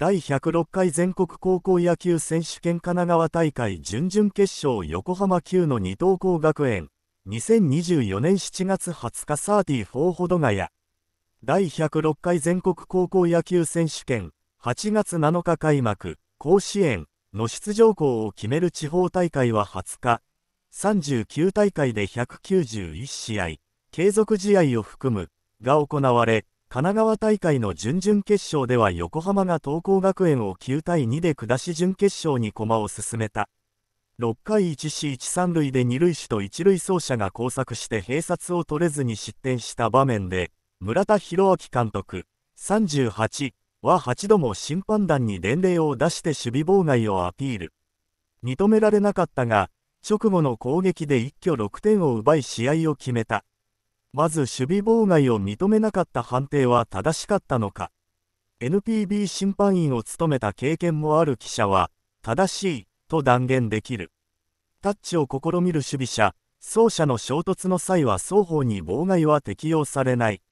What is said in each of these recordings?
第106回全国高校野球選手権神奈川大会準々決勝横浜級の二等校学園2024年7月20日サーティフォーほどがや第106回全国高校野球選手権8月7日開幕甲子園の出場校を決める地方大会は20日39大会で191試合継続試合を含むが行われ神奈川大会の準々決勝では横浜が桐光学園を9対2で下し準決勝に駒を進めた6回1死1 3塁で2塁手と1塁走者が交錯して併殺を取れずに失点した場面で村田博明監督38は8度も審判団に伝令を出して守備妨害をアピール認められなかったが直後の攻撃で一挙6点を奪い試合を決めたまず守備妨害を認めなかった判定は正しかったのか NPB 審判員を務めた経験もある記者は正しいと断言できるタッチを試みる守備者走者の衝突の際は双方に妨害は適用されない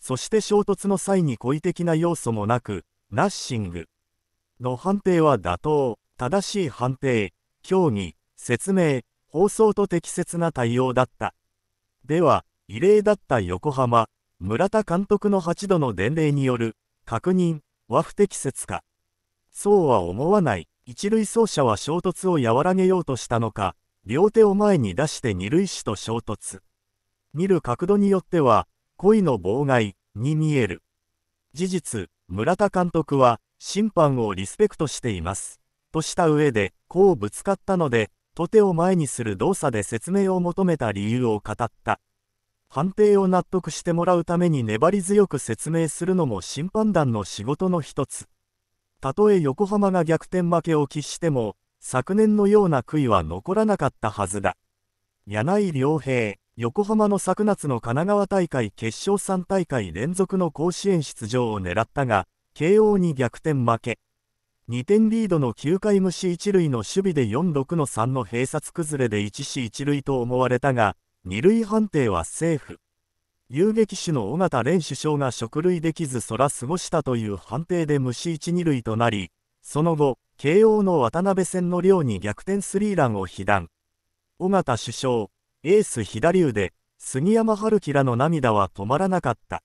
そして衝突の際に故意的な要素もなくナッシングの判定は妥当正しい判定協議説明放送と適切な対応だったでは異例だった横浜、村田監督の8度の伝令による確認は不適切か。そうは思わない。一塁走者は衝突を和らげようとしたのか、両手を前に出して二塁手と衝突。見る角度によっては、恋の妨害に見える。事実、村田監督は審判をリスペクトしています。とした上で、こうぶつかったので、と手を前にする動作で説明を求めた理由を語った。判定を納得してもらうために粘り強く説明するのも審判団の仕事の一つ。たとえ横浜が逆転負けを喫しても、昨年のような悔いは残らなかったはずだ。柳井良平、横浜の昨夏の神奈川大会決勝3大会連続の甲子園出場を狙ったが、慶応に逆転負け。2点リードの9回無視1塁の守備で4-6の3の併殺崩れで1死1塁と思われたが、二塁判定はセーフ遊撃手の尾形蓮首相が食類できず空過ごしたという判定で虫一二塁となりその後慶応の渡辺戦の寮に逆転スリーランを被弾尾形首相エース左腕杉山春樹らの涙は止まらなかった